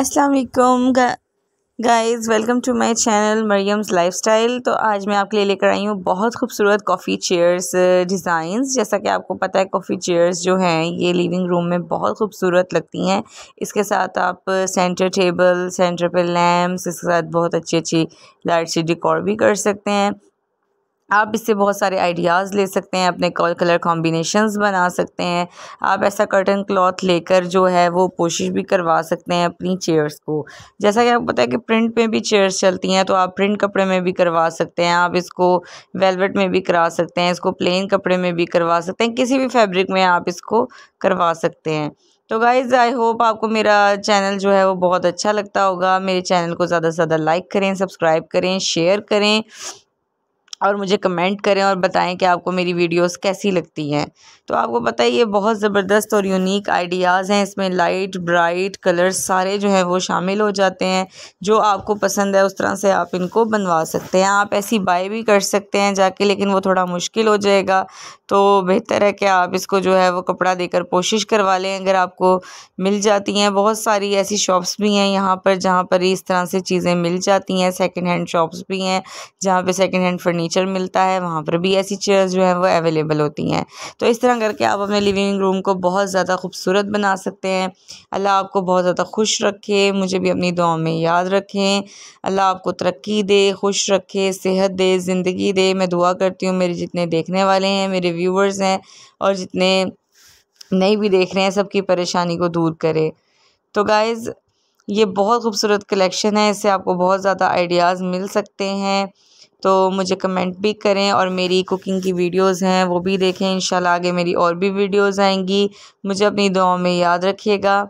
Aslam guys welcome to my channel Mariam's style तो आज मैं आपके लिए लेकर आई हूँ बहुत खूबसूरत कॉफ़ी चेयर्स डिज़ाइंस जैसा कि आपको पता है कॉफ़ी चेयर्स जो हैं ये लिविंग रूम में बहुत खूबसूरत लगती हैं इसके साथ आप सेंटर टेबल सेंटर पे लैम्प्स इसके साथ बहुत अच्छी अच्छी लाइट सी डिकॉर भी कर सकते हैं आप इससे बहुत सारे आइडियाज़ ले सकते हैं अपने कॉल कलर कॉम्बिनेशंस बना सकते हैं आप ऐसा कर्टन क्लॉथ लेकर जो है वो कोशिश भी करवा सकते हैं अपनी चेयर्स को जैसा कि आपको पता है कि प्रिंट में भी चेयर्स चलती हैं तो आप प्रिंट कपड़े में भी करवा सकते हैं आप इसको वेलवेट में भी करा सकते हैं इसको प्लेन कपड़े में भी करवा सकते हैं किसी भी फैब्रिक में आप इसको करवा सकते हैं तो गाइज़ आई होप आपको मेरा चैनल जो है वो बहुत अच्छा लगता होगा मेरे चैनल को ज़्यादा से ज़्यादा लाइक करें सब्सक्राइब करें शेयर करें और मुझे कमेंट करें और बताएं कि आपको मेरी वीडियोस कैसी लगती हैं तो आपको पता है ये बहुत ज़बरदस्त और यूनिक आइडियाज़ हैं इसमें लाइट ब्राइट कलर्स सारे जो हैं वो शामिल हो जाते हैं जो आपको पसंद है उस तरह से आप इनको बनवा सकते हैं आप ऐसी बाय भी कर सकते हैं जाके लेकिन वो थोड़ा मुश्किल हो जाएगा तो बेहतर है कि आप इसको जो है वो कपड़ा देकर कोशिश करवा लें अगर आपको मिल जाती हैं बहुत सारी ऐसी शॉप्स भी हैं यहाँ पर जहाँ पर इस तरह से चीज़ें मिल जाती हैं सेकेंड हैंड शॉप्स भी हैं जहाँ पर सेकेंड हैंड फर्नीचर फर्नीचर मिलता है वहाँ पर भी ऐसी चेयर्स जो हैं वो अवेलेबल होती हैं तो इस तरह करके आप अपने लिविंग रूम को बहुत ज़्यादा खूबसूरत बना सकते हैं अल्लाह आपको बहुत ज़्यादा खुश रखे मुझे भी अपनी दुआ में याद रखें अल्लाह आपको तरक्की दे खुश रखे सेहत दे ज़िंदगी दे मैं दुआ करती हूँ मेरे जितने देखने वाले हैं मेरे व्यूवर्स हैं और जितने नहीं भी देख रहे हैं सबकी परेशानी को दूर करे तो गाइज़ ये बहुत खूबसूरत कलेक्शन है इससे आपको बहुत ज़्यादा आइडियाज़ मिल सकते हैं तो मुझे कमेंट भी करें और मेरी कुकिंग की वीडियोस हैं वो भी देखें इंशाल्लाह आगे मेरी और भी वीडियोस आएंगी मुझे अपनी दुआओं में याद रखिएगा